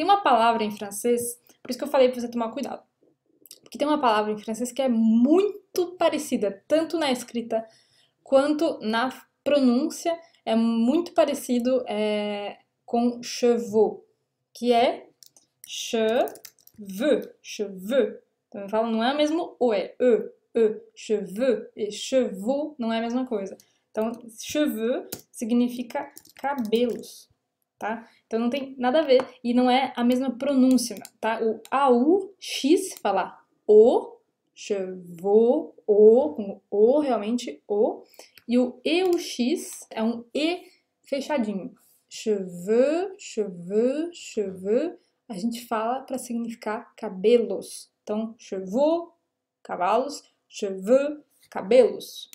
Tem uma palavra em francês, por isso que eu falei para você tomar cuidado. Porque tem uma palavra em francês que é muito parecida, tanto na escrita quanto na pronúncia, é muito parecido é, com chevaux, que é cheveux, cheveux. Então eu falo, não é mesmo o, é e, e, cheveux, e chevaux não é a mesma coisa. Então, cheveux significa cabelos tá? Então não tem nada a ver e não é a mesma pronúncia, tá? O AU X falar o, chevô, o, com o realmente o, e o EU X é um E fechadinho. Cheveux, cheveux, cheveux, a gente fala para significar cabelos. Então, chevaux, cavalos, cheveux, cabelos.